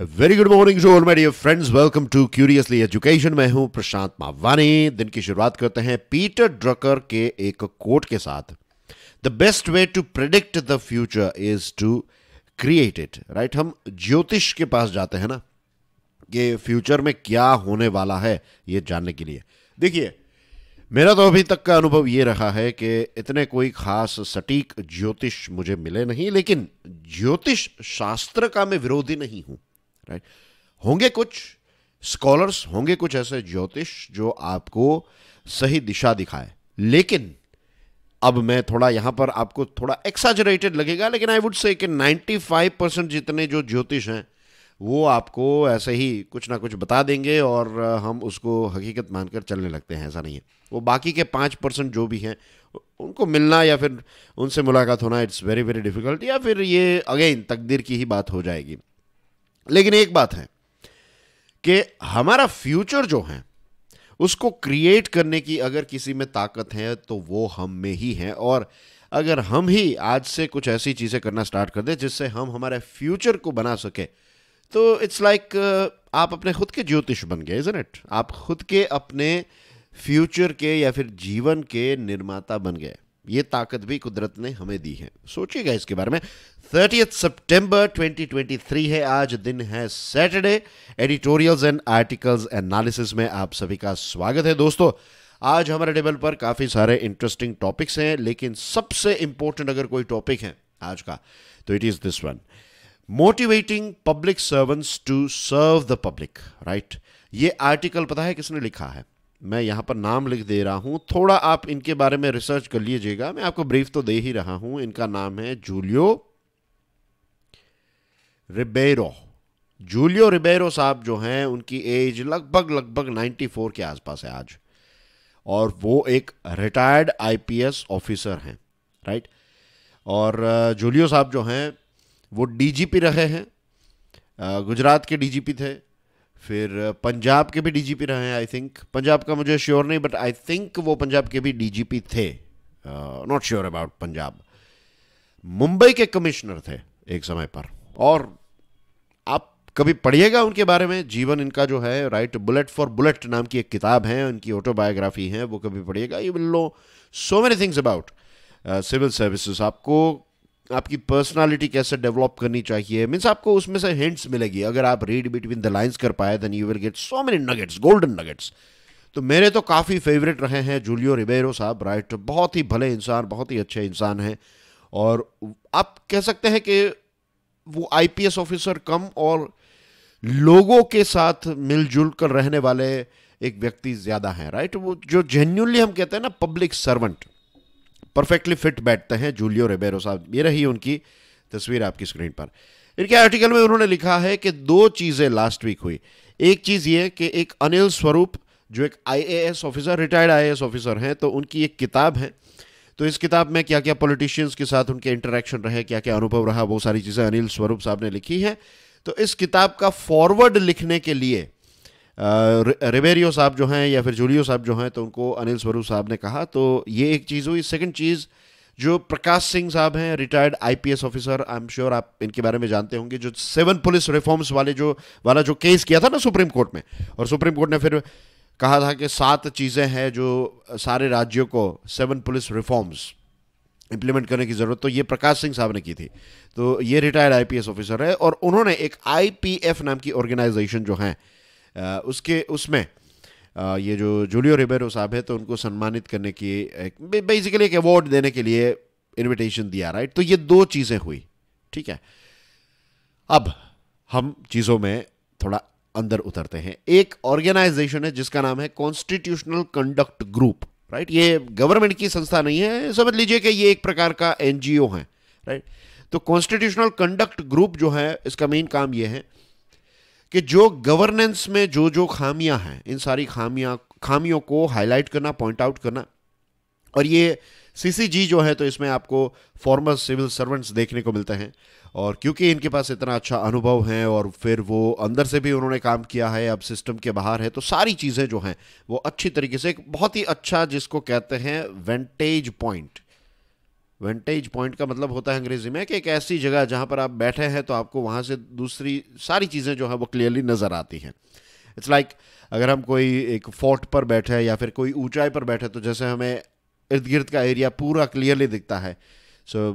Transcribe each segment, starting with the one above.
Very good morning all my dear friends welcome to Curiously Education मैं हूं प्रशांत मावानी दिन की शुरुआत करते हैं पीटर ड्रकर के एक कोट के साथ the best way to predict the future is to create it right हम ज्योतिष के पास जाते हैं ना कि फ्यूचर में क्या होने वाला है ये जानने के लिए देखिए मेरा तो अभी तक का अनुभव ये रहा है कि इतने कोई खास सटीक ज्योतिष मुझे मिले नहीं लेकिन ज्योतिष शास्त्र का मैं विरोधी नहीं हूं राइट होंगे कुछ स्कॉलर्स होंगे कुछ ऐसे ज्योतिष जो आपको सही दिशा दिखाए लेकिन अब मैं थोड़ा यहां पर आपको थोड़ा एक्साजरेटेड लगेगा लेकिन आई वुड से कि 95 परसेंट जितने जो ज्योतिष हैं वो आपको ऐसे ही कुछ ना कुछ बता देंगे और हम उसको हकीकत मानकर चलने लगते हैं ऐसा नहीं है वो बाकी के पाँच परसेंट जो भी हैं उनको मिलना या फिर उनसे मुलाकात होना इट्स वेरी वेरी डिफ़िकल्ट या फिर ये अगेन तकदीर की ही बात हो जाएगी लेकिन एक बात है कि हमारा फ्यूचर जो है उसको क्रिएट करने की अगर किसी में ताकत है तो वो हम में ही है और अगर हम ही आज से कुछ ऐसी चीज़ें करना स्टार्ट कर दें जिससे हम हमारे फ्यूचर को बना सके तो इट्स लाइक like, uh, आप अपने खुद के ज्योतिष बन गए इज इट आप खुद के अपने फ्यूचर के या फिर जीवन के निर्माता बन गए ये ताकत भी कुदरत ने हमें दी है सोचिएगा इसके बारे में थर्टी सितंबर 2023 है आज दिन है Saturday editorials and articles analysis में आप सभी का स्वागत है दोस्तों आज हमारे टेबल पर काफ़ी सारे इंटरेस्टिंग टॉपिक्स हैं लेकिन सबसे इंपॉर्टेंट अगर कोई टॉपिक है आज का तो it is this one motivating public servants to serve the public right ये आर्टिकल पता है किसने लिखा है मैं यहाँ पर नाम लिख दे रहा हूँ थोड़ा आप इनके बारे में रिसर्च कर लीजिएगा मैं आपको ब्रीफ तो दे ही रहा हूँ इनका नाम है जूलियो रिबेरो जूलियो रिबेरो साहब जो हैं उनकी एज लगभग लगभग 94 के आसपास है आज और वो एक रिटायर्ड आईपीएस ऑफिसर हैं राइट और जूलियो साहब जो हैं वो डीजीपी रहे हैं गुजरात के डीजीपी थे फिर uh, पंजाब के भी डीजीपी रहे हैं आई थिंक पंजाब का मुझे श्योर नहीं बट आई थिंक वो पंजाब के भी डीजीपी थे not sure about Punjab Mumbai के कमिश्नर थे एक समय पर और आप कभी पढ़िएगा उनके बारे में जीवन इनका जो है राइट बुलेट फॉर बुलेट नाम की एक किताब है उनकी ऑटोबायोग्राफी है वो कभी पढ़िएगा you will know so many things about civil services आपको आपकी पर्सनालिटी कैसे डेवलप करनी चाहिए मीन्स आपको उसमें से हिंट्स मिलेगी अगर आप रीड बिटवीन द लाइंस कर पाए then you will get so many nuggets golden nuggets तो मेरे तो काफ़ी फेवरेट रहे हैं जूलियो रिबेरो साहब राइट बहुत ही भले इंसान बहुत ही अच्छे इंसान हैं और आप कह सकते हैं कि वो आईपीएस ऑफिसर कम और लोगों के साथ मिलजुल कर रहने वाले एक व्यक्ति ज़्यादा हैं राइट वो जो जेन्यूनली हम कहते हैं ना पब्लिक सर्वेंट परफेक्टली फिट बैठते हैं जूलियो रेबेरो साहब ये रही उनकी तस्वीर आपकी स्क्रीन पर इनके आर्टिकल में उन्होंने लिखा है कि दो चीज़ें लास्ट वीक हुई एक चीज़ ये कि एक अनिल स्वरूप जो एक IAS officer retired IAS officer हैं तो उनकी एक किताब है तो इस किताब में क्या क्या पॉलिटिशियंस के साथ उनके इंटरेक्शन रहे क्या क्या अनुभव रहा वो सारी चीज़ें अनिल स्वरूप साहब ने लिखी हैं तो इस किताब का फॉरवर्ड लिखने के लिए रिवेरियो साहब जो हैं या फिर जूलियो साहब जो हैं तो उनको अनिल स्वरूप साहब ने कहा तो ये एक चीज़ हुई सेकंड चीज़ जो प्रकाश सिंह साहब हैं retired IPS officer I am sure आप इनके बारे में जानते होंगे जो सेवन पुलिस रिफॉर्म्स वाले जो वाला जो केस किया था ना सुप्रीम कोर्ट में और सुप्रीम कोर्ट ने फिर कहा था कि सात चीज़ें हैं जो सारे राज्यों को सेवन पुलिस रिफॉर्म्स इम्प्लीमेंट करने की ज़रूरत तो ये प्रकाश सिंह साहब ने की थी तो ये रिटायर्ड आईपीएस ऑफिसर है और उन्होंने एक आईपीएफ नाम की ऑर्गेनाइजेशन जो है उसके उसमें ये जो जूलियो रिबेरो साहब है तो उनको सम्मानित करने की एक बेसिकली एक अवार्ड देने के लिए इनविटेशन दिया राइट तो ये दो चीज़ें हुई ठीक है अब हम चीज़ों में थोड़ा अंदर उतरते हैं एक ऑर्गेनाइजेशन है जिसका नाम है कॉन्स्टिट्यूशनल कंडक्ट ग्रुप राइट ये गवर्नमेंट की संस्था नहीं है समझ लीजिए कि ये एक प्रकार का एनजीओ है राइट तो कॉन्स्टिट्यूशनल कंडक्ट ग्रुप जो है इसका मेन काम ये है कि जो गवर्नेंस में जो जो खामियां हैं इन सारी खामियां खामियों को हाईलाइट करना पॉइंट आउट करना और ये सीसीजी जो है तो इसमें आपको फॉर्मर सिविल सर्वेंट्स देखने को मिलते हैं और क्योंकि इनके पास इतना अच्छा अनुभव है और फिर वो अंदर से भी उन्होंने काम किया है अब सिस्टम के बाहर है तो सारी चीज़ें जो हैं वो अच्छी तरीके से एक बहुत ही अच्छा जिसको कहते हैं वेंटेज पॉइंट वेंटेज पॉइंट का मतलब होता है अंग्रेजी में कि एक ऐसी जगह जहाँ पर आप बैठे हैं तो आपको वहाँ से दूसरी सारी चीज़ें जो है वो क्लियरली नज़र आती हैं इट्स लाइक अगर हम कोई एक फोर्ट पर बैठे या फिर कोई ऊंचाई पर बैठे तो जैसे हमें इर्द गिर्द का एरिया पूरा क्लियरली दिखता है so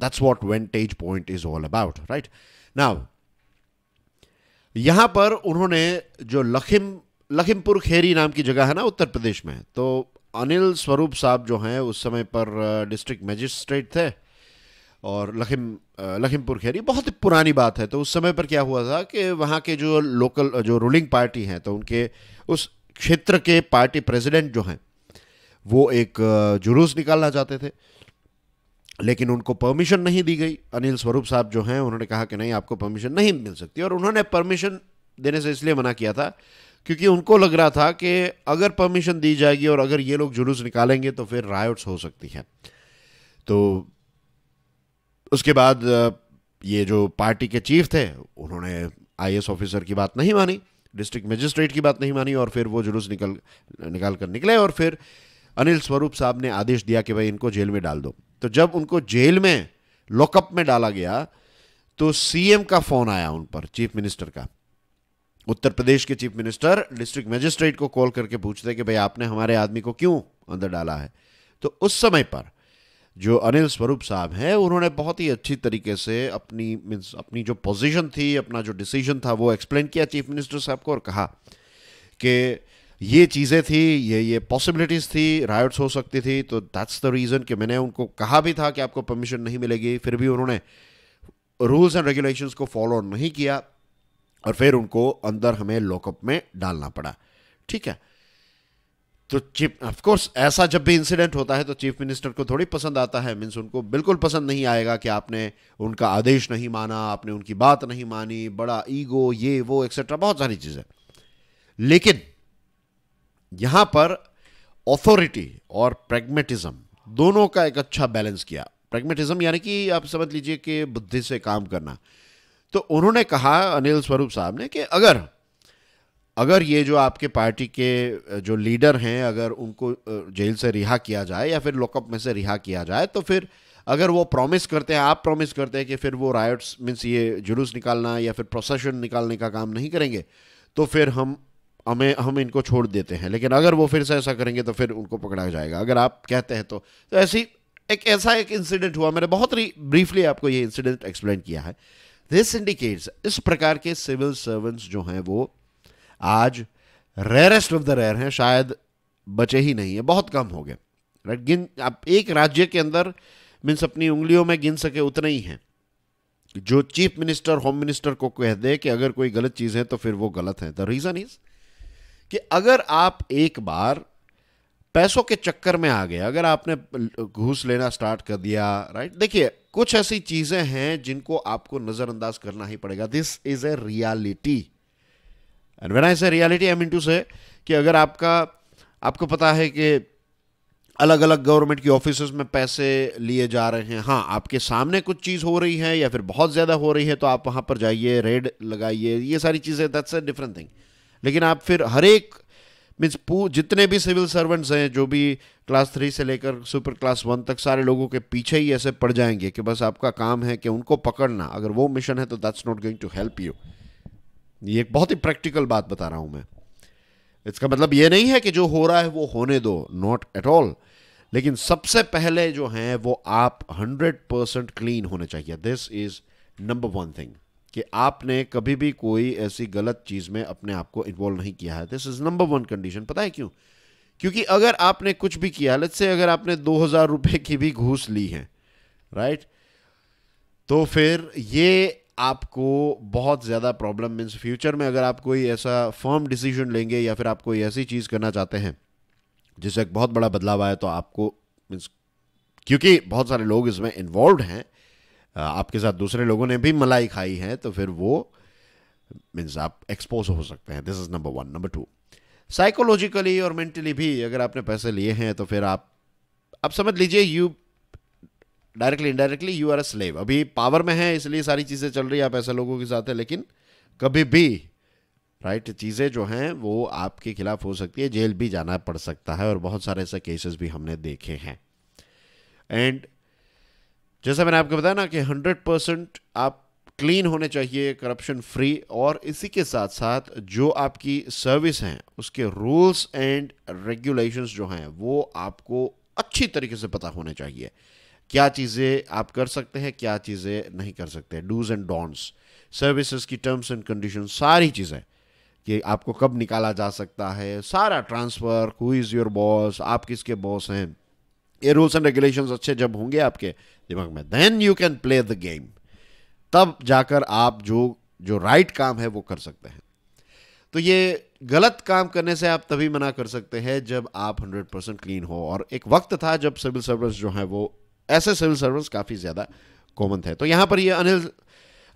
that's what vantage point is all about right now यहाँ पर उन्होंने जो लखीम लखीमपुर खेरी नाम की जगह है ना उत्तर प्रदेश में तो अनिल स्वरूप साहब जो हैं उस समय पर डिस्ट्रिक्ट मजिस्ट्रेट थे और लखीम लखीमपुर खैरी बहुत पुरानी बात है तो उस समय पर क्या हुआ था कि वहाँ के जो लोकल जो रूलिंग पार्टी हैं तो उनके उस क्षेत्र के पार्टी प्रेसिडेंट जो हैं वो एक जुलूस निकालना चाहते थे लेकिन उनको परमिशन नहीं दी गई अनिल स्वरूप साहब जो हैं उन्होंने कहा कि नहीं आपको परमिशन नहीं मिल सकती और उन्होंने परमिशन देने से इसलिए मना किया था क्योंकि उनको लग रहा था कि अगर परमिशन दी जाएगी और अगर ये लोग जुलूस निकालेंगे तो फिर रायट्स हो सकती हैं तो उसके बाद ये जो पार्टी के चीफ थे उन्होंने आई ऑफिसर की बात नहीं मानी डिस्ट्रिक्ट मजिस्ट्रेट की बात नहीं मानी और फिर वो जुलूस निकल निकाल कर निकले और फिर अनिल स्वरूप साहब ने आदेश दिया कि भाई इनको जेल में डाल दो तो जब उनको जेल में लॉकअप में डाला गया तो सीएम का फोन आया उन पर चीफ मिनिस्टर का उत्तर प्रदेश के चीफ मिनिस्टर डिस्ट्रिक्ट मजिस्ट्रेट को कॉल करके पूछते कि भाई आपने हमारे आदमी को क्यों अंदर डाला है तो उस समय पर जो अनिल स्वरूप साहब हैं उन्होंने बहुत ही अच्छी तरीके से अपनी मीन्स अपनी जो पोजीशन थी अपना जो डिसीजन था वो एक्सप्लेन किया चीफ मिनिस्टर साहब को और कहा कि ये चीज़ें थी ये ये पॉसिबिलिटीज़ थी रायट्स हो सकती थी तो दैट्स द रीज़न कि मैंने उनको कहा भी था कि आपको परमिशन नहीं मिलेगी फिर भी उन्होंने रूल्स एंड रेगुलेशंस को फॉलो नहीं किया और फिर उनको अंदर हमें लॉकअप में डालना पड़ा ठीक है तो चीफ ऑफकोर्स ऐसा जब भी इंसिडेंट होता है तो चीफ मिनिस्टर को थोड़ी पसंद आता है मीन्स उनको बिल्कुल पसंद नहीं आएगा कि आपने उनका आदेश नहीं माना आपने उनकी बात नहीं मानी बड़ा ईगो ये वो एक्सेट्रा बहुत सारी चीज़ें लेकिन यहां पर ऑथोरिटी और प्रेगमेटिज्म दोनों का एक अच्छा बैलेंस किया प्रेगमेटिज्म यानी कि आप समझ लीजिए कि बुद्धि से काम करना तो उन्होंने कहा अनिल स्वरूप साहब ने कि अगर अगर ये जो आपके पार्टी के जो लीडर हैं अगर उनको जेल से रिहा किया जाए या फिर लॉकअप में से रिहा किया जाए तो फिर अगर वो प्रॉमिस करते हैं आप प्रॉमिस करते हैं कि फिर वो रायट्स मीन्स ये जुलूस निकालना या फिर प्रोसेशन निकालने का काम नहीं करेंगे तो फिर हम हमें हम इनको छोड़ देते हैं लेकिन अगर वो फिर से ऐसा करेंगे तो फिर उनको पकड़ा जाएगा अगर आप कहते हैं तो, तो ऐसी एक ऐसा एक इंसिडेंट हुआ मैंने बहुत ब्रीफली आपको ये इंसिडेंट एक्सप्लेन किया है दिस इंडिकेट्स इस प्रकार के सिविल सर्वेंट्स जो हैं वो आज रेयरेस्ट ऑफ द रेयर हैं शायद बचे ही नहीं है बहुत कम हो गए राइट गिन आप एक राज्य के अंदर मीन्स अपनी उंगलियों में गिन सके उतने ही हैं जो चीफ मिनिस्टर होम मिनिस्टर को कह दे कि अगर कोई गलत चीज़ है तो फिर वो गलत है द रीज़न इज़ कि अगर आप एक बार पैसों के चक्कर में आ गए अगर आपने घूस लेना स्टार्ट कर दिया राइट देखिए कुछ ऐसी चीजें हैं जिनको आपको नजरअंदाज करना ही पड़ेगा this is a reality and when I say reality I mean to से कि अगर आपका आपको पता है कि अलग अलग गवर्नमेंट की ऑफिस में पैसे लिए जा रहे हैं हाँ आपके सामने कुछ चीज़ हो रही है या फिर बहुत ज़्यादा हो रही है तो आप वहाँ पर जाइए रेड लगाइए ये सारी चीज़ें दैट्स अ डिफरेंट थिंग लेकिन आप फिर हर एक मीन्स जितने भी सिविल सर्वेंट्स हैं जो भी क्लास थ्री से लेकर सुपर क्लास वन तक सारे लोगों के पीछे ही ऐसे पड़ जाएंगे कि बस आपका काम है कि उनको पकड़ना अगर वो मिशन है तो that's not going to help you ये एक बहुत ही प्रैक्टिकल बात बता रहा हूं मैं इसका मतलब ये नहीं है कि जो हो रहा है वो होने दो नॉट एट ऑल लेकिन सबसे पहले जो हैं वो आप हंड्रेड परसेंट क्लीन होने चाहिए this is number one thing कि आपने कभी भी कोई ऐसी गलत चीज़ में अपने आप को इन्वॉल्व नहीं किया है this is number one condition पता है क्यों क्योंकि अगर आपने कुछ भी किया लेट्स से अगर आपने दो हज़ार रुपये की भी घूस ली है राइट तो फिर ये आपको बहुत ज़्यादा प्रॉब्लम मीन्स फ्यूचर में अगर आप कोई ऐसा फर्म डिसीजन लेंगे या फिर आप कोई ऐसी चीज़ करना चाहते हैं जिससे एक बहुत बड़ा बदलाव आया तो आपको मीन्स क्योंकि बहुत सारे लोग इसमें इन्वॉल्व हैं आपके साथ दूसरे लोगों ने भी मलाई खाई है तो फिर वो मीन्स आप एक्सपोज हो सकते हैं this is number one number two psychologically और मेंटली भी अगर आपने पैसे लिए हैं तो फिर आप आप समझ लीजिए you directly indirectly you are a slave अभी पावर में है इसलिए सारी चीज़ें चल रही है आप ऐसे लोगों के साथ है लेकिन कभी भी राइट चीज़ें जो हैं वो आपके खिलाफ हो सकती है जेल भी जाना पड़ सकता है और बहुत सारे ऐसे केसेस भी हमने देखे हैं एंड जैसा मैंने आपको बताया ना कि हंड्रेड परसेंट आप क्लीन होने चाहिए करप्शन फ्री और इसी के साथ साथ जो आपकी सर्विस हैं उसके रूल्स एंड रेगुलेशंस जो हैं वो आपको अच्छी तरीके से पता होने चाहिए क्या चीज़ें आप कर सकते हैं क्या चीज़ें नहीं कर सकते डूज एंड डोंट्स सर्विसेज की टर्म्स एंड कंडीशन सारी चीज़ें कि आपको कब निकाला जा सकता है सारा transfer who is your boss आप किसके बॉस हैं ये रूल्स एंड रेगुलेशंस अच्छे जब होंगे आपके दिमाग में then you can play the game तब जाकर आप जो जो राइट right काम है वो कर सकते हैं तो ये गलत काम करने से आप तभी मना कर सकते हैं जब आप 100 परसेंट क्लीन हो और एक वक्त था जब सिविल सर्विस जो है वो ऐसे सिविल सर्विस काफ़ी ज़्यादा कॉमन थे तो यहां पर ये अनिल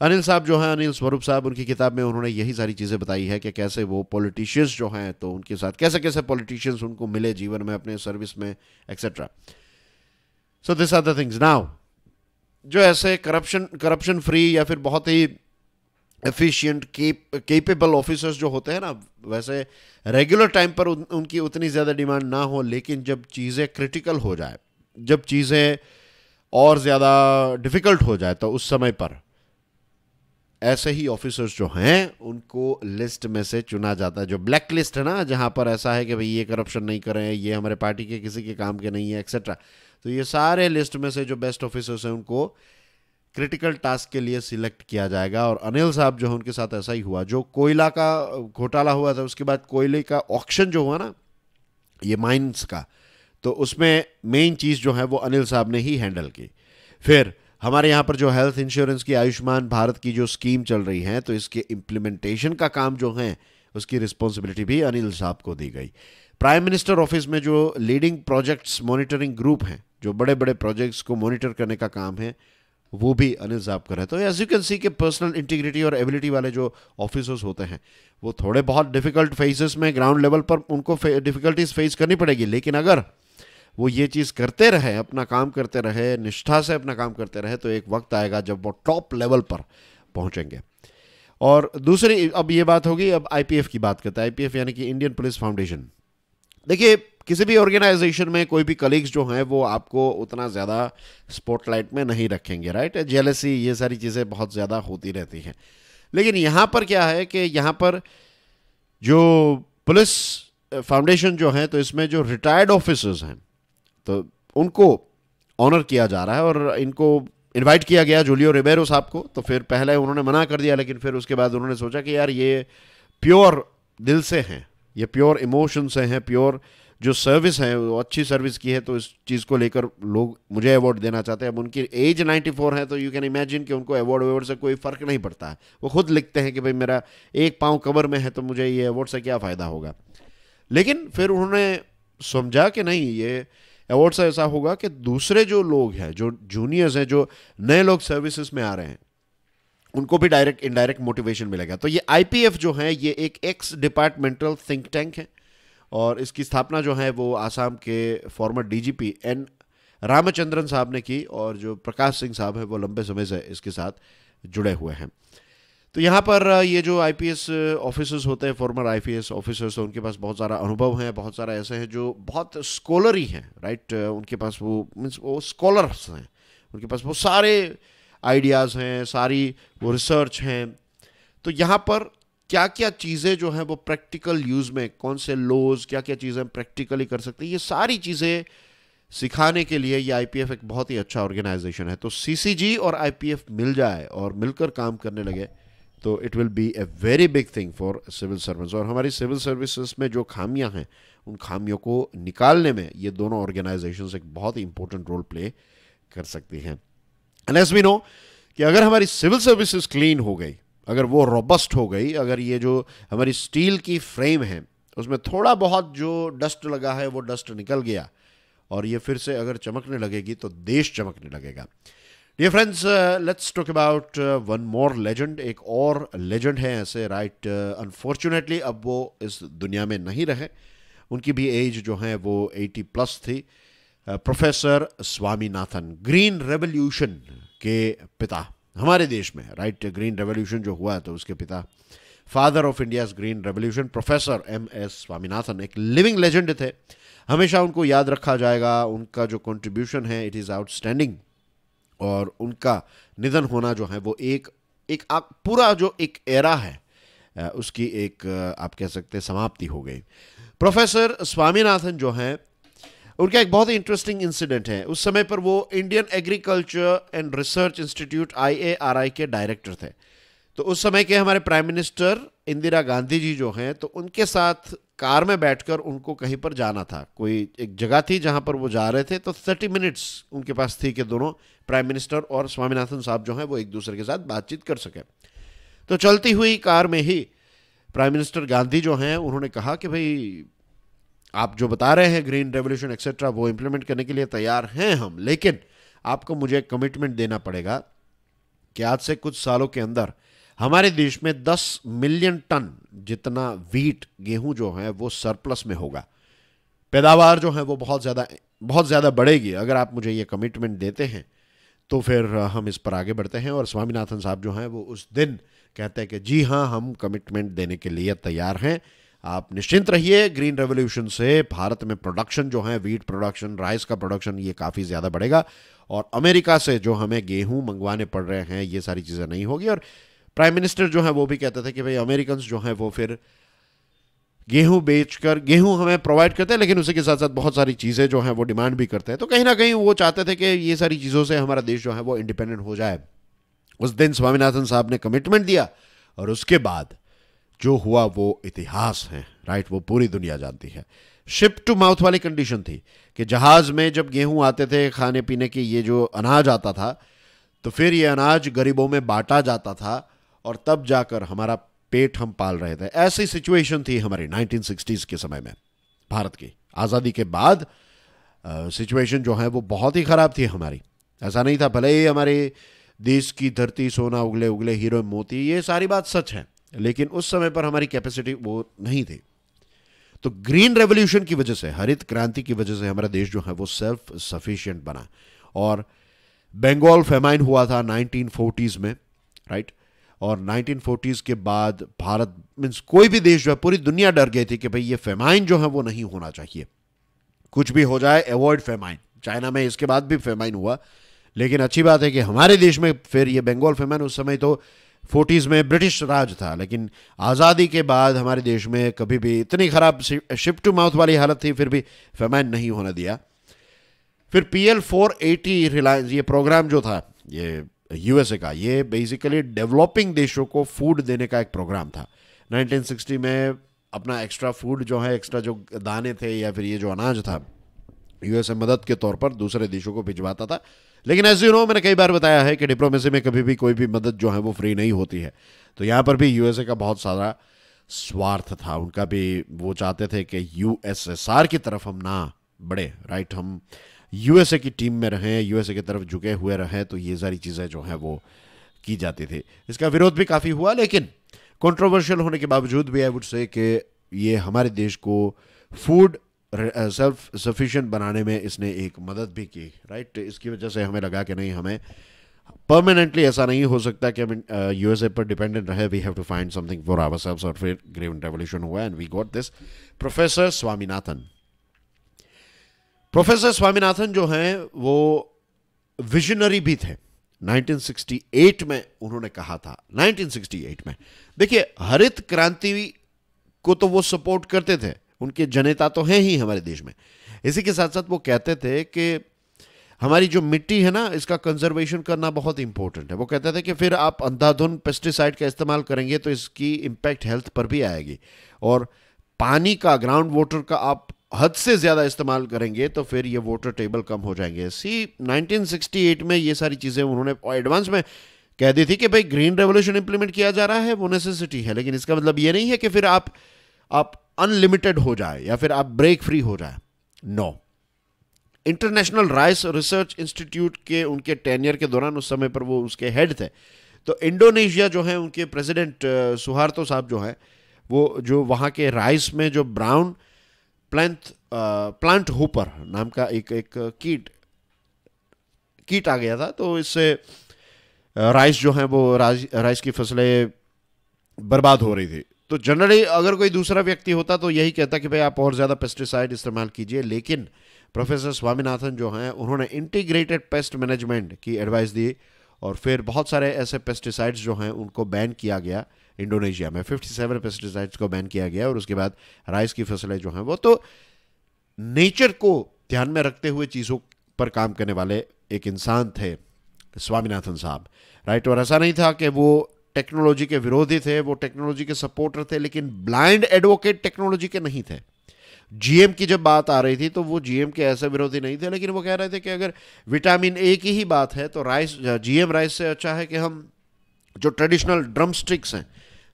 अनिल साहब जो हैं अनिल स्वरूप साहब उनकी किताब में उन्होंने यही सारी चीज़ें बताई है कि कैसे वो पॉलिटिशियंस जो हैं तो उनके साथ कैसे कैसे पॉलिटिशियंस उनको मिले जीवन में अपने सर्विस में etcetera so this are the things now जो ऐसे करप्शन करप्शन फ्री या फिर बहुत ही एफिशिएंट केपेबल ऑफिसर्स जो होते हैं ना वैसे रेगुलर टाइम पर उन, उनकी उतनी ज़्यादा डिमांड ना हो लेकिन जब चीज़ें क्रिटिकल हो जाए जब चीज़ें और ज़्यादा डिफ़िकल्ट हो जाए तो उस समय पर ऐसे ही ऑफिसर्स जो हैं उनको लिस्ट में से चुना जाता है जो ब्लैक लिस्ट है ना जहां पर ऐसा है कि भाई ये करप्शन नहीं करें ये हमारे पार्टी के किसी के काम के नहीं है एक्सेट्रा तो ये सारे लिस्ट में से जो बेस्ट ऑफिसर्स हैं उनको क्रिटिकल टास्क के लिए सिलेक्ट किया जाएगा और अनिल साहब जो है उनके साथ ऐसा ही हुआ जो कोयला का घोटाला हुआ था उसके बाद कोयले का ऑक्शन जो हुआ ना ये माइन्स का तो उसमें मेन चीज़ जो है वो अनिल साहब ने ही हैंडल की फिर हमारे यहाँ पर जो हेल्थ इंश्योरेंस की आयुष्मान भारत की जो स्कीम चल रही है तो इसके इम्प्लीमेंटेशन का काम जो है उसकी रिस्पॉन्सिबिलिटी भी अनिल साहब को दी गई प्राइम मिनिस्टर ऑफिस में जो लीडिंग प्रोजेक्ट्स मॉनिटरिंग ग्रुप हैं जो बड़े बड़े प्रोजेक्ट्स को मॉनिटर करने का काम है वो भी अनिल साहब रहे हैं तो एज यू कैन सी के पर्सनल इंटीग्रिटी और एबिलिटी वाले जो ऑफिसर्स होते हैं वो थोड़े बहुत डिफिकल्ट फेसेस में ग्राउंड लेवल पर उनको डिफिकल्टीज फेस करनी पड़ेगी लेकिन अगर वो ये चीज़ करते रहे अपना काम करते रहे निष्ठा से अपना काम करते रहे तो एक वक्त आएगा जब वो टॉप लेवल पर पहुंचेंगे और दूसरी अब ये बात होगी अब आईपीएफ की बात करते हैं आईपीएफ यानी कि इंडियन पुलिस फाउंडेशन देखिए किसी भी ऑर्गेनाइजेशन में कोई भी कलीग्स जो हैं वो आपको उतना ज़्यादा स्पॉटलाइट में नहीं रखेंगे राइट जेलसी ये सारी चीज़ें बहुत ज़्यादा होती रहती हैं लेकिन यहाँ पर क्या है कि यहाँ पर जो पुलिस फाउंडेशन जो है तो इसमें जो रिटायर्ड ऑफिसर्स हैं तो उनको ऑनर किया जा रहा है और इनको इनवाइट किया गया जूलियो रिबेरो साहब को तो फिर पहले उन्होंने मना कर दिया लेकिन फिर उसके बाद उन्होंने सोचा कि यार ये प्योर दिल से हैं ये प्योर इमोशन से हैं प्योर जो सर्विस है वो अच्छी सर्विस की है तो इस चीज़ को लेकर लोग मुझे अवार्ड देना चाहते हैं अब उनकी एज 94 है तो यू कैन इमेजिन कि उनको अवार्ड अवार्ड से कोई फ़र्क नहीं पड़ता है वो खुद लिखते हैं कि भाई मेरा एक पाँव कबर में है तो मुझे ये अवार्ड से क्या फ़ायदा होगा लेकिन फिर उन्होंने समझा कि नहीं ये अवार्ड से ऐसा होगा कि दूसरे जो लोग हैं जो जूनियर्स हैं जो नए लोग सर्विसेज में आ रहे हैं उनको भी डायरेक्ट इनडायरेक्ट मोटिवेशन मिलेगा तो ये आईपीएफ जो है ये एक एक्स डिपार्टमेंटल थिंक टैंक है और इसकी स्थापना जो है वो आसाम के फॉर्मर डीजीपी एन रामचंद्रन साहब ने की और जो प्रकाश सिंह साहब हैं वो लंबे समय से इसके साथ जुड़े हुए हैं तो यहाँ पर ये जो एस ऑफिसर्स होते हैं फॉर्मर एस ऑफिसर्स तो उनके पास बहुत सारा अनुभव है बहुत सारा ऐसे हैं जो बहुत स्कॉलरी हैं राइट उनके पास वो मीन्स वो स्कॉलर्स हैं उनके पास वो सारे आइडियाज़ हैं सारी वो रिसर्च हैं तो यहाँ पर क्या क्या चीज़ें जो हैं वो प्रैक्टिकल यूज़ में कौन से लोज क्या क्या चीज़ें प्रैक्टिकली कर सकते हैं ये सारी चीज़ें सिखाने के लिए ये आई एक बहुत ही अच्छा ऑर्गेनाइजेशन है तो सी और आई मिल जाए और मिलकर काम करने लगे तो it will be a very big thing for civil servants और हमारी सिविल सर्विसेज में जो खामियां हैं उन खामियों को निकालने में ये दोनों ऑर्गेनाइजेशन एक बहुत ही इंपॉर्टेंट रोल प्ले कर सकती हैं एंड एस वी नो कि अगर हमारी सिविल सर्विसेज क्लीन हो गई अगर वो रोबस्ट हो गई अगर ये जो हमारी स्टील की फ्रेम है उसमें थोड़ा बहुत जो डस्ट लगा है वो डस्ट निकल गया और ये फिर से अगर चमकने लगेगी तो देश चमकने लगेगा dear friends let's talk about one more legend एक और लेजेंड है ऐसे राइट अनफॉर्चुनेटली uh, अब वो इस दुनिया में नहीं रहे उनकी भी एज जो है वो 80 प्लस थी प्रोफेसर स्वामीनाथन ग्रीन रेवोल्यूशन के पिता हमारे देश में राइट ग्रीन रेवोल्यूशन जो हुआ तो उसके पिता father of India's green revolution professor M S Swaminathan एक लिविंग लेजेंड थे हमेशा उनको याद रखा जाएगा उनका जो कंट्रीब्यूशन है इट इज़ आउटस्टैंडिंग और उनका निधन होना जो है वो एक एक आ, पूरा जो एक एरा है उसकी एक आप कह सकते हैं समाप्ति हो गई प्रोफेसर स्वामीनाथन जो हैं उनका एक बहुत ही इंटरेस्टिंग इंसिडेंट है उस समय पर वो Indian agriculture and research institute IARI के डायरेक्टर थे तो उस समय के हमारे प्राइम मिनिस्टर इंदिरा गांधी जी जो हैं तो उनके साथ कार में बैठकर उनको कहीं पर जाना था कोई एक जगह थी जहां पर वो जा रहे थे तो थर्टी मिनट्स उनके पास थी कि दोनों प्राइम मिनिस्टर और स्वामीनाथन साहब जो हैं वो एक दूसरे के साथ बातचीत कर सकें तो चलती हुई कार में ही प्राइम मिनिस्टर गांधी जो हैं उन्होंने कहा कि भाई आप जो बता रहे हैं ग्रीन रेवोल्यूशन एक्सेट्रा वो इम्प्लीमेंट करने के लिए तैयार हैं हम लेकिन आपको मुझे कमिटमेंट देना पड़ेगा कि आज से कुछ सालों के अंदर हमारे देश में 10 मिलियन टन जितना वीट गेहूं जो है वो सरप्लस में होगा पैदावार जो है वो बहुत ज़्यादा बहुत ज़्यादा बढ़ेगी अगर आप मुझे ये कमिटमेंट देते हैं तो फिर हम इस पर आगे बढ़ते हैं और स्वामीनाथन साहब जो हैं वो उस दिन कहते हैं कि जी हाँ हम कमिटमेंट देने के लिए तैयार हैं आप निश्चिंत रहिए ग्रीन रेवोल्यूशन से भारत में प्रोडक्शन जो है वीट प्रोडक्शन राइस का प्रोडक्शन ये काफ़ी ज़्यादा बढ़ेगा और अमेरिका से जो हमें गेहूं मंगवाने पड़ रहे हैं ये सारी चीज़ें नहीं होगी और प्राइम मिनिस्टर जो है वो भी कहते थे कि भाई अमेरिकन जो है वो फिर गेहूं बेचकर गेहूं हमें प्रोवाइड करते हैं लेकिन उसी के साथ साथ बहुत सारी चीज़ें जो हैं वो डिमांड भी करते हैं तो कहीं ना कहीं वो चाहते थे कि ये सारी चीज़ों से हमारा देश जो है वो इंडिपेंडेंट हो जाए उस दिन स्वामीनाथन साहब ने कमिटमेंट दिया और उसके बाद जो हुआ वो इतिहास है राइट वो पूरी दुनिया जानती है शिप टू माउथ वाली कंडीशन थी कि जहाज़ में जब गेहूँ आते थे खाने पीने के ये जो अनाज आता था तो फिर ये अनाज गरीबों में बांटा जाता था और तब जाकर हमारा पेट हम पाल रहे थे ऐसी सिचुएशन थी हमारी 1960s के समय में भारत की आज़ादी के बाद सिचुएशन जो है वो बहुत ही ख़राब थी हमारी ऐसा नहीं था भले ही हमारे देश की धरती सोना उगले उगले हीरो मोती ये सारी बात सच है लेकिन उस समय पर हमारी कैपेसिटी वो नहीं थी तो ग्रीन रेवोल्यूशन की वजह से हरित क्रांति की वजह से हमारा देश जो है वो सेल्फ सफिशिएंट बना और बंगाल फेमाइन हुआ था 1940s में राइट और 1940s के बाद भारत मीन्स कोई भी देश जो है पूरी दुनिया डर गई थी कि भाई ये फेमाइन जो है वो नहीं होना चाहिए कुछ भी हो जाए अवॉइड फेमाइन चाइना में इसके बाद भी फेमाइन हुआ लेकिन अच्छी बात है कि हमारे देश में फिर ये बंगाल फेमाइन उस समय तो फोर्टीज़ में ब्रिटिश राज था लेकिन आज़ादी के बाद हमारे देश में कभी भी इतनी ख़राब शिप टू माउथ वाली हालत थी फिर भी फेमाइन नहीं होने दिया फिर P L four eighty reliance ये प्रोग्राम जो था ये यूएसए का ये बेसिकली डेवलपिंग देशों को फूड देने का एक प्रोग्राम था 1960 में अपना एक्स्ट्रा फूड जो है एक्स्ट्रा जो दाने थे या फिर ये जो अनाज था यूएसए मदद के तौर पर दूसरे देशों को भिजवाता था लेकिन एज यू नो मैंने कई बार बताया है कि डिप्लोमेसी में कभी भी कोई भी मदद जो है वो फ्री नहीं होती है तो यहाँ पर भी यूएसए का बहुत सारा स्वार्थ था उनका भी वो चाहते थे कि यूएसएसआर की तरफ हम ना बढ़े राइट हम यूएसए की टीम में रहें यूएसए की तरफ झुके हुए रहें तो ये सारी चीज़ें जो हैं वो की जाती थी इसका विरोध भी काफ़ी हुआ लेकिन कंट्रोवर्शियल होने के बावजूद भी आई वुड से कि ये हमारे देश को फूड सेल्फ सफिशेंट बनाने में इसने एक मदद भी की राइट इसकी वजह से हमें लगा कि नहीं हमें परमानेंटली ऐसा नहीं हो सकता कि हम यूएसए uh, पर डिपेंडेंट रहे we have to find something for our self और फिर ग्रेव रेवोल्यूशन हुआ and we got this professor Swaminathan professor Swaminathan जो हैं वो विजनरी भी थे 1968 में उन्होंने कहा था 1968 में देखिए हरित क्रांति को तो वो सपोर्ट करते थे उनके जनेता तो हैं ही हमारे देश में इसी के साथ साथ वो कहते थे कि हमारी जो मिट्टी है ना इसका कंजर्वेशन करना बहुत इंपॉर्टेंट है वो कहते थे कि फिर आप अंधाधुन पेस्टिसाइड का इस्तेमाल करेंगे तो इसकी इम्पैक्ट हेल्थ पर भी आएगी और पानी का ग्राउंड वाटर का आप हद से ज़्यादा इस्तेमाल करेंगे तो फिर ये वोटर टेबल कम हो जाएंगे सी 1968 में ये सारी चीज़ें उन्होंने एडवांस में कह दी थी कि भाई ग्रीन रेवोल्यूशन इंप्लीमेंट किया जा रहा है वो नेसेसिटी है लेकिन इसका मतलब ये नहीं है कि फिर आप आप अनलिमिटेड हो जाए या फिर आप ब्रेक फ्री हो जाए no international rice research institute के उनके टेनियर के दौरान उस समय पर वो उसके हेड थे तो इंडोनेशिया जो है उनके प्रेसिडेंट सुहार्तो साहब जो है वो जो वहाँ के राइस में जो ब्राउन प्लांट प्लांट होपर नाम का एक एक कीट कीट आ गया था तो इससे राइस uh, जो है वो राइस राइस की फसलें बर्बाद हो रही थी तो जनरली अगर कोई दूसरा व्यक्ति होता तो यही कहता कि भाई आप और ज़्यादा पेस्टिसाइड इस्तेमाल कीजिए लेकिन प्रोफेसर स्वामीनाथन जो हैं उन्होंने इंटीग्रेटेड पेस्ट मैनेजमेंट की एडवाइस दी और फिर बहुत सारे ऐसे पेस्टिसाइड्स जो हैं उनको बैन किया गया इंडोनेशिया में 57 पेस्टिसाइड्स को बैन किया गया और उसके बाद राइस की फसलें जो हैं वो तो नेचर को ध्यान में रखते हुए चीज़ों पर काम करने वाले एक इंसान थे स्वामीनाथन साहब राइट और ऐसा नहीं था कि वो टेक्नोलॉजी के विरोधी थे वो टेक्नोलॉजी के सपोर्टर थे लेकिन ब्लाइंड एडवोकेट टेक्नोलॉजी के नहीं थे जीएम की जब बात आ रही थी तो वो जीएम के ऐसे विरोधी नहीं थे लेकिन वो कह रहे थे कि अगर विटामिन ए की ही बात है तो राइस जीएम राइस से अच्छा है कि हम जो ट्रेडिशनल ड्रम स्टिक्स हैं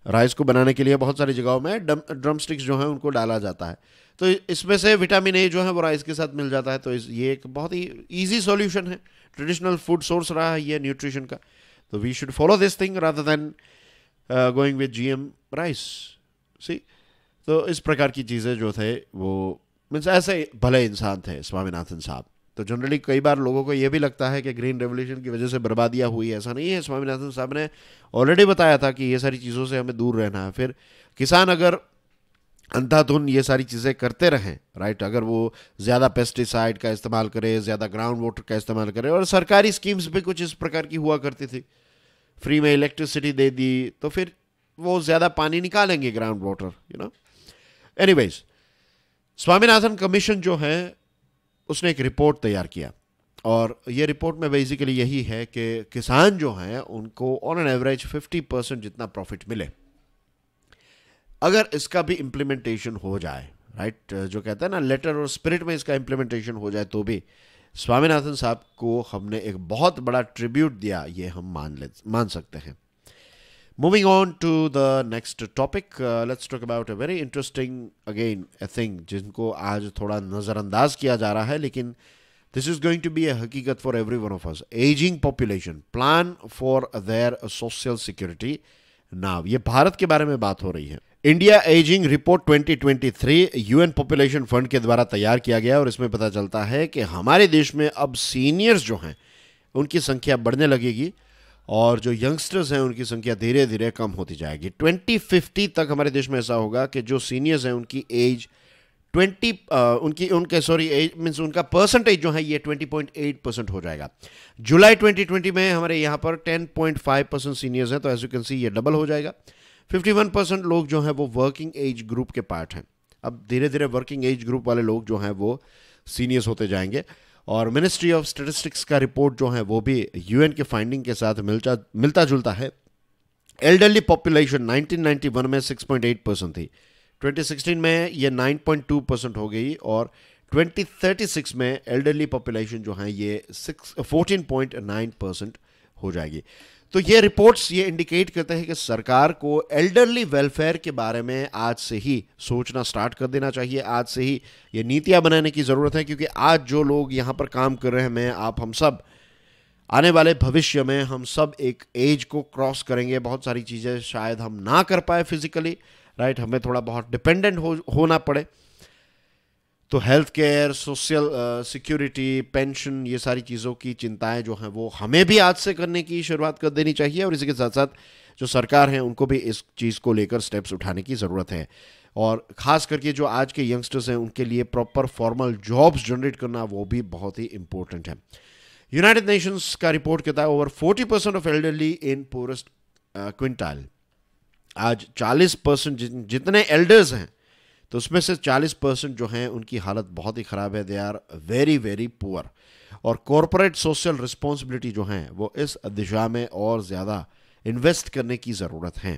राइस को बनाने के लिए बहुत सारी जगहों में ड्रम स्टिक्स जो हैं उनको डाला जाता है तो इसमें से विटामिन ए जो है वो राइस के साथ मिल जाता है तो इस ये एक बहुत ही ईजी सोल्यूशन है ट्रेडिशनल फूड सोर्स रहा है ये न्यूट्रिशन का तो we should follow this thing rather than going with G M rice सी तो इस प्रकार की चीज़ें जो थे वो मीन्स ऐसे भले इंसान थे स्वामीनाथन साहब तो जनरली कई बार लोगों को यह भी लगता है कि ग्रीन रेवोल्यूशन की वजह से बर्बादियाँ हुई ऐसा नहीं है स्वामीनाथन साहब ने ऑलरेडी बताया था कि ये सारी चीज़ों से हमें दूर रहना है फिर किसान अगर अंधाधुन ये सारी चीज़ें करते रहें राइट अगर वो ज़्यादा पेस्टिसाइड का इस्तेमाल करे ज़्यादा ग्राउंड वाटर का इस्तेमाल करें और सरकारी स्कीम्स भी कुछ इस प्रकार की हुआ करती थी फ्री में इलेक्ट्रिसिटी दे दी तो फिर वो ज़्यादा पानी निकालेंगे ground water you know any Swaminathan commission जो है उसने एक रिपोर्ट तैयार किया और ये रिपोर्ट में बेसिकली यही है कि किसान जो हैं उनको ऑन एन एवरेज 50 परसेंट जितना प्रॉफिट मिले अगर इसका भी इम्प्लीमेंटेशन हो जाए राइट जो कहता है ना लेटर और स्पिरिट में इसका इम्प्लीमेंटेशन हो जाए तो भी स्वामीनाथन साहब को हमने एक बहुत बड़ा ट्रिब्यूट दिया ये हम मान ले मान सकते हैं Moving on to the next topic, uh, let's talk about a very interesting again a thing जिनको आज थोड़ा नज़रअंदाज किया जा रहा है लेकिन this is going to be a hakikat for every one of us. Aging population, plan for their social security now. ये भारत के बारे में बात हो रही है India aging report 2023 UN population fund के द्वारा तैयार किया गया और इसमें पता चलता है कि हमारे देश में अब सीनियर्स जो हैं उनकी संख्या बढ़ने लगेगी और जो यंगस्टर्स हैं उनकी संख्या धीरे धीरे कम होती जाएगी 2050 तक हमारे देश में ऐसा होगा कि जो सीनियर्स हैं उनकी एज 20 उनकी उनके सॉरी एज मीन्स उनका परसेंटेज जो है ये 20.8 परसेंट हो जाएगा जुलाई 2020 में हमारे यहाँ पर 10.5 परसेंट सीनियर्स हैं तो एज यू कैन सी ये डबल हो जाएगा 51 परसेंट लोग जो हैं वो वर्किंग एज ग्रुप के पार्ट हैं अब धीरे धीरे वर्किंग एज ग्रुप वाले लोग जो हैं वो सीनियर्स होते जाएंगे और मिनिस्ट्री ऑफ स्टेटिस्टिक्स का रिपोर्ट जो है वो भी यूएन के फाइंडिंग के साथ मिलता मिलता जुलता है एल्डरली पॉपुलेशन 1991 में 6.8 परसेंट थी 2016 में ये 9.2 परसेंट हो गई और 2036 में एल्डरली पॉपुलेशन जो है ये six fourteen point nine percent हो जाएगी तो ये रिपोर्ट्स ये इंडिकेट करते हैं कि सरकार को एल्डरली वेलफेयर के बारे में आज से ही सोचना स्टार्ट कर देना चाहिए आज से ही ये नीतियाँ बनाने की ज़रूरत है क्योंकि आज जो लोग यहाँ पर काम कर रहे हैं मैं आप हम सब आने वाले भविष्य में हम सब एक एज को क्रॉस करेंगे बहुत सारी चीज़ें शायद हम ना कर पाए फिज़िकली राइट हमें थोड़ा बहुत डिपेंडेंट हो होना पड़े तो health care social security pension ये सारी चीज़ों की चिंताएं जो हैं वो हमें भी आज से करने की शुरुआत कर देनी चाहिए और इसी के साथ साथ जो सरकार है उनको भी इस चीज़ को लेकर स्टेप्स उठाने की ज़रूरत है और ख़ास करके जो आज के यंगस्टर्स हैं उनके लिए प्रॉपर फॉर्मल जॉब्स जनरेट करना वो भी बहुत ही इम्पोर्टेंट है यूनाइटेड नेशंस का रिपोर्ट कहता है over 40 percent of elderly in poorest quintile आज 40 परसेंट जितने एल्डर्स हैं तो उसमें से 40 परसेंट जो हैं उनकी हालत बहुत ही ख़राब है they are very very poor और कॉरपोरेट सोशल रिस्पॉन्सिबिलिटी जो हैं वो इस दिशा में और ज़्यादा इन्वेस्ट करने की ज़रूरत है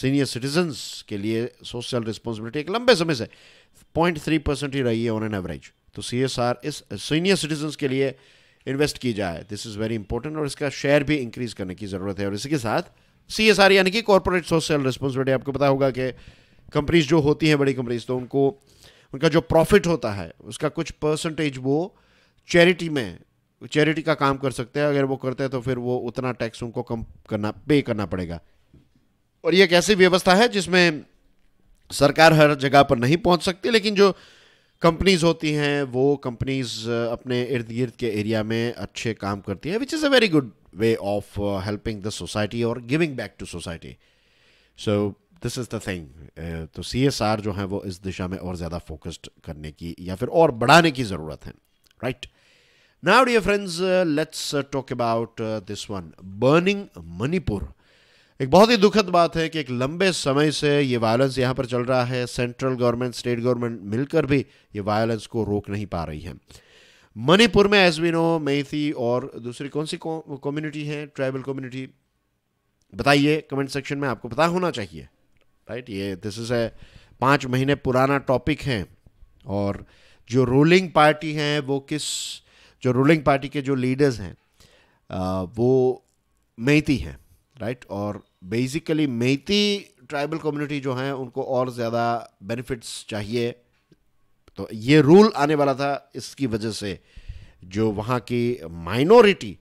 सीनियर सिटीजन्स के लिए सोशल रिस्पॉन्सिबिलिटी एक लंबे समय से पॉइंट थ्री परसेंट ही रही है ऑन एन एवरेज तो सी एस आर इस सीनियर सिटीजन्स के लिए इन्वेस्ट की जाए दिस इज़ वेरी इंपॉर्टेंट और इसका शेयर भी इंक्रीज़ करने की ज़रूरत है और इसी के साथ सी एस आर यानी कि कॉरपोरेट सोशल रिस्पॉन्सिबिलिटी आपको पता होगा कि कंपनीज जो होती हैं बड़ी कंपनीज तो उनको उनका जो प्रॉफिट होता है उसका कुछ परसेंटेज वो चैरिटी में चैरिटी का काम कर सकते हैं अगर वो करते हैं तो फिर वो उतना टैक्स उनको कम करना पे करना पड़ेगा और ये एक ऐसी व्यवस्था है जिसमें सरकार हर जगह पर नहीं पहुंच सकती लेकिन जो कंपनीज होती हैं वो कंपनीज अपने इर्द गिर्द के एरिया में अच्छे काम करती हैं which is a very good way of helping the society और giving back to society so this is the thing तो सी एस आर जो है वो इस दिशा में और ज़्यादा फोकस्ड करने की या फिर और बढ़ाने की ज़रूरत है right now dear friends let's talk about this one burning Manipur एक बहुत ही दुखद बात है कि एक लंबे समय से ये वायलेंस यहाँ पर चल रहा है सेंट्रल गवर्नमेंट स्टेट गवर्नमेंट मिलकर भी ये वायलेंस को रोक नहीं पा रही है मणिपुर में एज वी नो मेथी और दूसरी कौन सी कम्युनिटी है ट्राइबल कम्युनिटी बताइए कमेंट सेक्शन में आपको पता होना चाहिए राइट ये दिस इज़ ए पाँच महीने पुराना टॉपिक है और जो रूलिंग पार्टी हैं वो किस जो रूलिंग पार्टी के जो लीडर्स हैं वो मेहती हैं राइट और बेसिकली मेती ट्राइबल कम्युनिटी जो हैं उनको और ज़्यादा बेनिफिट्स चाहिए तो ये रूल आने वाला था इसकी वजह से जो वहाँ की माइनॉरिटी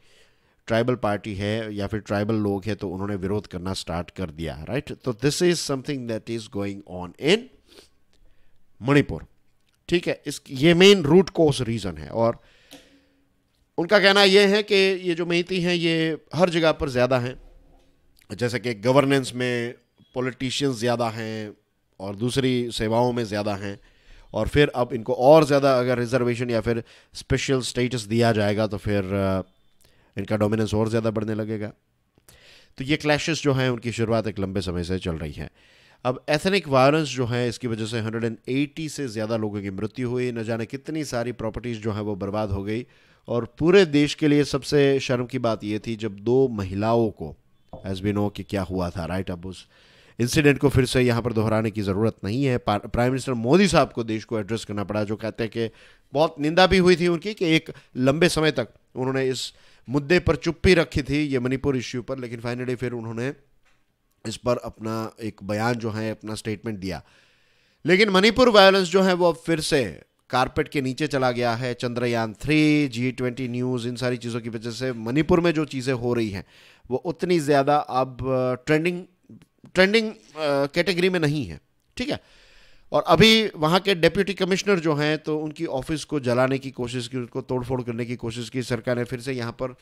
ट्राइबल पार्टी है या फिर ट्राइबल लोग हैं तो उन्होंने विरोध करना स्टार्ट कर दिया राइट तो this is something that is going on in Manipur ठीक है इस ये मेन रूट कोस रीज़न है और उनका कहना यह है कि ये जो मेहती हैं ये हर जगह पर ज़्यादा हैं जैसे कि गवर्नेंस में पॉलिटिशियंस ज़्यादा हैं और दूसरी सेवाओं में ज़्यादा हैं और फिर अब इनको और ज़्यादा अगर रिजर्वेशन या फिर स्पेशल स्टेटस दिया जाएगा तो फिर इनका डोमिनेंस और ज़्यादा बढ़ने लगेगा तो ये क्लैशेस जो हैं उनकी शुरुआत एक लंबे समय से चल रही है अब एथनिक वायलेंस जो है इसकी वजह से 180 से ज़्यादा लोगों की मृत्यु हुई न जाने कितनी सारी प्रॉपर्टीज़ जो हैं वो बर्बाद हो गई और पूरे देश के लिए सबसे शर्म की बात ये थी जब दो महिलाओं को एज बी नो कि क्या हुआ था राइट अब उस इंसिडेंट को फिर से यहाँ पर दोहराने की ज़रूरत नहीं है प्राइम मिनिस्टर मोदी साहब को देश को एड्रेस करना पड़ा जो कहते हैं कि बहुत निंदा भी हुई थी उनकी कि एक लंबे समय तक उन्होंने इस मुद्दे पर चुप्पी रखी थी ये मणिपुर इश्यू पर लेकिन फाइनली फिर उन्होंने इस पर अपना एक बयान जो है अपना स्टेटमेंट दिया लेकिन मणिपुर वायलेंस जो है वो अब फिर से कारपेट के नीचे चला गया है Chandrayaan three G twenty news इन सारी चीज़ों की वजह से मणिपुर में जो चीज़ें हो रही हैं वो उतनी ज़्यादा अब ट्रेंडिंग ट्रेंडिंग कैटेगरी में नहीं है ठीक है और अभी वहाँ के डिप्यूटी कमिश्नर जो हैं तो उनकी ऑफिस को जलाने की कोशिश की उनको तोड़फोड़ करने की कोशिश की सरकार ने फिर से यहाँ पर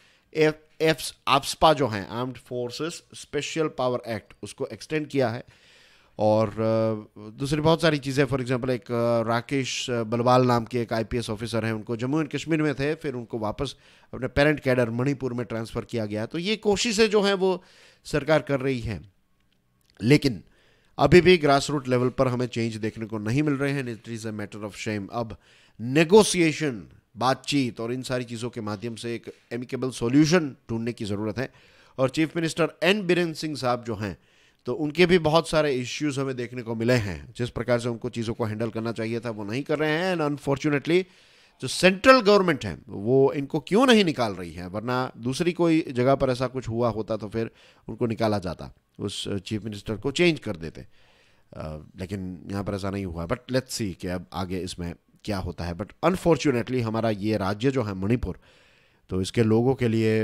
एफ एफ आपसपा जो हैं armed forces special power act उसको एक्सटेंड किया है और दूसरी बहुत सारी चीज़ें फॉर एग्जांपल एक राकेश बलवाल नाम के एक आईपीएस ऑफिसर हैं उनको जम्मू एंड कश्मीर में थे फिर उनको वापस अपने पेरेंट कैडर मणिपुर में ट्रांसफ़र किया गया तो ये कोशिशें जो हैं वो सरकार कर रही है लेकिन अभी भी ग्रास रूट लेवल पर हमें चेंज देखने को नहीं मिल रहे हैं it is a matter of shame अब नेगोशिएशन बातचीत और इन सारी चीज़ों के माध्यम से एक एमिकेबल सॉल्यूशन ढूंढने की ज़रूरत है और chief minister N Biren Singh साहब जो हैं तो उनके भी बहुत सारे इश्यूज हमें देखने को मिले हैं जिस प्रकार से उनको चीज़ों को हैंडल करना चाहिए था वो नहीं कर रहे हैं एंड अनफॉर्चुनेटली जो सेंट्रल गवर्नमेंट है वो इनको क्यों नहीं निकाल रही है वरना दूसरी कोई जगह पर ऐसा कुछ हुआ होता तो फिर उनको निकाला जाता उस चीफ मिनिस्टर को चेंज कर देते लेकिन यहाँ पर ऐसा नहीं हुआ बट लेट्स सी कि अब आगे इसमें क्या होता है बट अनफॉर्चुनेटली हमारा ये राज्य जो है मणिपुर तो इसके लोगों के लिए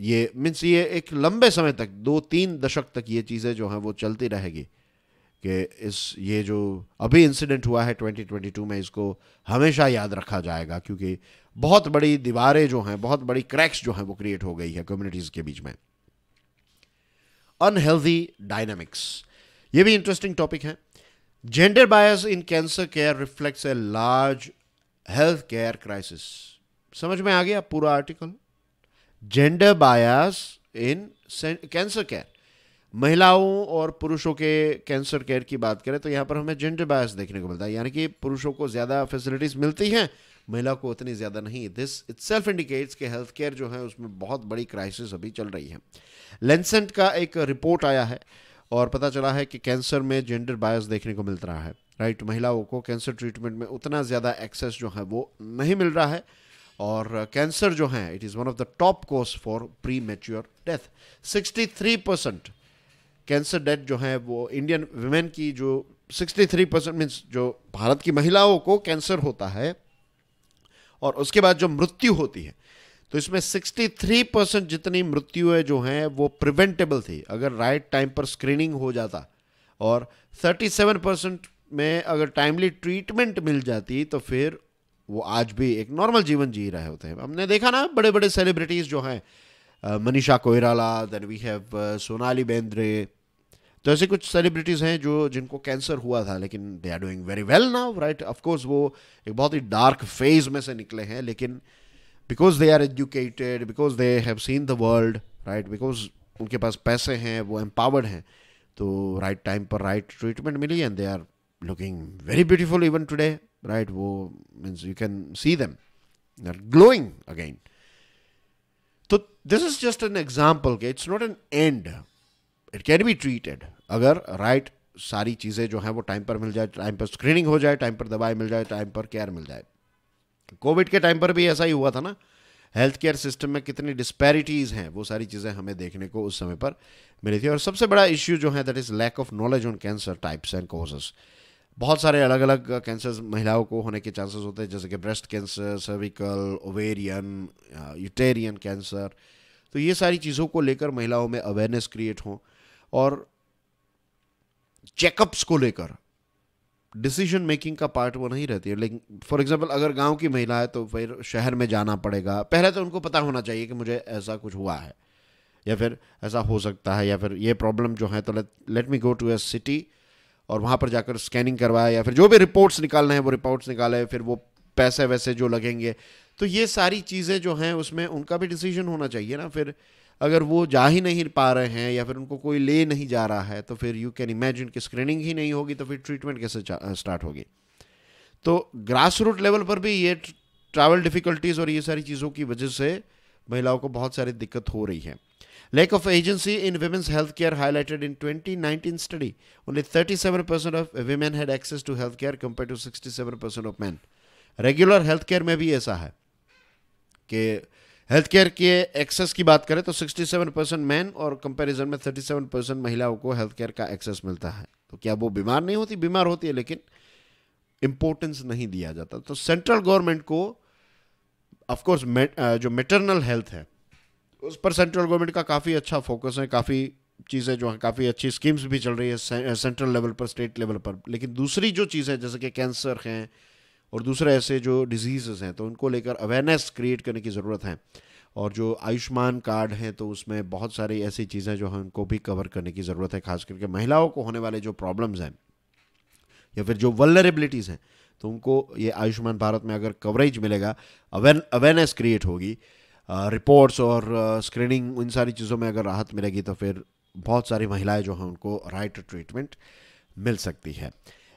ये मीन्स ये एक लंबे समय तक दो तीन दशक तक ये चीज़ें जो हैं वो चलती रहेगी कि इस ये जो अभी इंसिडेंट हुआ है 2022 में इसको हमेशा याद रखा जाएगा क्योंकि बहुत बड़ी दीवारें जो हैं बहुत बड़ी क्रैक्स जो हैं वो क्रिएट हो गई है कम्युनिटीज़ के बीच में अनहेल्दी डायनामिक्स ये भी इंटरेस्टिंग टॉपिक है gender bias in cancer care reflects a large health care crisis समझ में आ गया पूरा article gender bias in cancer care महिलाओं और पुरुषों के कैंसर केयर की बात करें तो यहां पर हमें जेंडर बायस देखने को मिलता है यानी कि पुरुषों को ज़्यादा फैसिलिटीज़ मिलती हैं महिला को उतनी ज़्यादा नहीं दिस इट सेल्फ इंडिकेट्स के हेल्थ केयर जो है उसमें बहुत बड़ी क्राइसिस अभी चल रही है लेंसेंट का एक रिपोर्ट आया है और पता चला है कि कैंसर में जेंडर बायस देखने को मिल रहा है राइट महिलाओं को कैंसर ट्रीटमेंट में उतना ज़्यादा एक्सेस जो है वो नहीं मिल रहा है और कैंसर जो है it is one of the top cause for premature death 63 percent cancer death जो है वो इंडियन वुमेन की जो 63 परसेंट मीन्स जो भारत की महिलाओं को कैंसर होता है और उसके बाद जो मृत्यु होती है तो इसमें 63 परसेंट जितनी मृत्यु है जो हैं वो प्रिवेंटेबल थी अगर राइट टाइम पर स्क्रीनिंग हो जाता और 37 परसेंट में अगर टाइमली ट्रीटमेंट मिल जाती तो फिर वो आज भी एक नॉर्मल जीवन जी रहे होते हैं हमने देखा ना बड़े बड़े सेलिब्रिटीज़ जो हैं Manisha Koirala then we have Sonali Bendre तो ऐसे कुछ सेलिब्रिटीज़ हैं जो जिनको कैंसर हुआ था लेकिन they are doing very well now right of course वो एक बहुत ही डार्क फेज में से निकले हैं लेकिन because they are educated because they have seen the world right because उनके पास पैसे हैं वो एम्पावर्ड हैं तो राइट टाइम पर राइट ट्रीटमेंट मिली and they are looking very beautiful even today right वो means you can see them they are glowing again तो this is just an example के it's not an end it can be treated अगर right right सारी चीज़ें जो हैं वो time पर मिल जाए टाइम पर स्क्रीनिंग हो जाए टाइम पर दवाई मिल जाए टाइम पर केयर मिल जाए कोविड के टाइम पर भी ऐसा ही हुआ था ना हेल्थ केयर सिस्टम में कितनी डिस्पैरिटीज़ हैं वो सारी चीज़ें हमें देखने को उस समय पर मिली थी और सबसे बड़ा इश्यू जो है that is lack of knowledge on cancer types and causes बहुत सारे अलग अलग कैंसर्स महिलाओं को होने के चांसेस होते हैं जैसे कि breast cancer cervical ovarian uterine cancer तो ये सारी चीज़ों को लेकर महिलाओं में अवेयरनेस क्रिएट हों और चेकअप्स को लेकर डिसीजन मेकिंग का पार्ट वो नहीं रहती है लेकिन फॉर एग्जांपल अगर गांव की महिला है तो फिर शहर में जाना पड़ेगा पहले तो उनको पता होना चाहिए कि मुझे ऐसा कुछ हुआ है या फिर ऐसा हो सकता है या फिर ये प्रॉब्लम जो है तो let let me go to a city और वहाँ पर जाकर स्कैनिंग करवाए या फिर जो भी रिपोर्ट्स निकालना है वो रिपोर्ट्स निकाले फिर वो पैसे वैसे जो लगेंगे तो ये सारी चीज़ें जो हैं उसमें उनका भी डिसीजन होना चाहिए ना फिर अगर वो जा ही नहीं पा रहे हैं या फिर उनको कोई ले नहीं जा रहा है तो फिर यू कैन इमेजिन कि स्क्रीनिंग ही नहीं होगी तो फिर ट्रीटमेंट कैसे स्टार्ट होगी तो ग्रास रूट लेवल पर भी ये ट्रैवल डिफ़िकल्टीज़ और ये सारी चीज़ों की वजह से महिलाओं को बहुत सारी दिक्कत हो रही है lack Lack of agency in women's healthcare highlighted in 2019 study. Only 37% of women had access to healthcare compared to 67% men regular health care में भी ऐसा है कि हेल्थ केयर के एक्सेस की बात करें तो 67 परसेंट मैन और कंपैरिजन में 37 परसेंट महिलाओं को हेल्थ केयर का एक्सेस मिलता है तो क्या वो बीमार नहीं होती बीमार होती है लेकिन इंपोर्टेंस नहीं दिया जाता तो सेंट्रल गवर्नमेंट को ऑफकोर्स जो मेटरनल हेल्थ है उस पर सेंट्रल गवर्नमेंट का काफ़ी अच्छा फोकस है काफ़ी चीज़ें जो हैं काफ़ी अच्छी स्कीम्स भी चल रही है सेंट्रल लेवल पर स्टेट लेवल पर लेकिन दूसरी जो चीज़ें जैसे कि कैंसर हैं और दूसरे ऐसे जो डिजीज़ हैं तो उनको लेकर अवेयरनेस क्रिएट करने की ज़रूरत है और जो आयुष्मान कार्ड हैं तो उसमें बहुत सारी ऐसी चीज़ें जो हैं उनको भी कवर करने की ज़रूरत है खास करके महिलाओं को होने वाले जो प्रॉब्लम्स हैं या फिर जो वलरेबिलिटीज़ हैं तो उनको ये आयुष्मान भारत में अगर कवरेज मिलेगा अवेयरनेस क्रिएट होगी रिपोर्ट्स और स्क्रीनिंग इन सारी चीज़ों में अगर राहत मिलेगी तो फिर बहुत सारी महिलाएं जो हैं उनको राइट ट्रीटमेंट मिल सकती है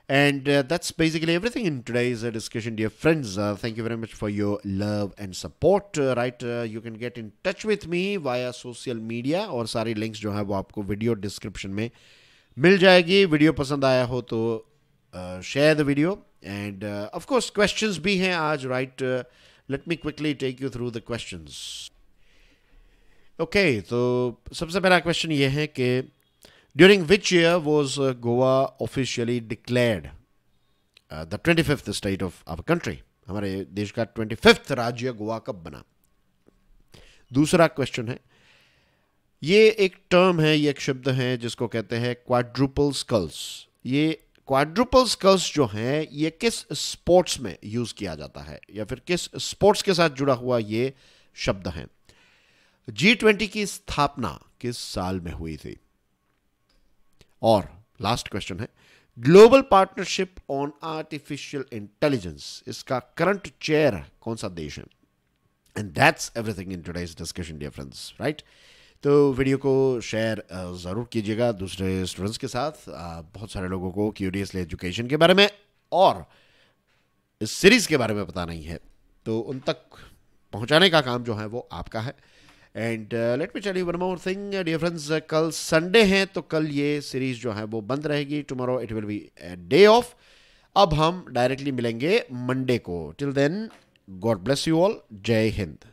And uh, that's basically everything in today's uh, discussion, dear friends. Uh, thank you very much for your love and support. Uh, right, uh, you can get in touch with me via social media or social media और सारी links जो हैं वो आपको video description में मिल जाएगी video पसंद आया हो तो share the video and of course questions भी हैं आज right let me quickly take you through the questions okay so sabse pehla question ye hai ke during which year was uh, Goa officially declared uh, the 25th state of our country? हमारे देश का 25th राज्य गोवा कब बना दूसरा question है ये एक टर्म है ये एक शब्द है जिसको कहते हैं क्वाड्रुपल स्कल्स ये क्वाड्रुपल स्कल्स जो हैं ये किस स्पोर्ट्स में यूज़ किया जाता है या फिर किस स्पोर्ट्स के साथ जुड़ा हुआ ये शब्द है जी ट्वेंटी की स्थापना किस साल में हुई थी और लास्ट क्वेश्चन है global partnership on artificial intelligence इसका करंट चेयर कौन सा देश है and that's everything in today's discussion dear friends right तो वीडियो को शेयर uh, ज़रूर कीजिएगा दूसरे स्टूडेंट्स के साथ uh, बहुत सारे लोगों को क्यूरियसली एजुकेशन के बारे में और इस सीरीज़ के बारे में पता नहीं है तो उन तक पहुंचाने का काम जो है वो आपका है and let me tell you one more thing dear friends कल संडे हैं तो कल ये सीरीज़ जो है वो बंद रहेगी tomorrow it will be day off अब हम डायरेक्टली मिलेंगे मंडे को till then God bless you all Jai Hind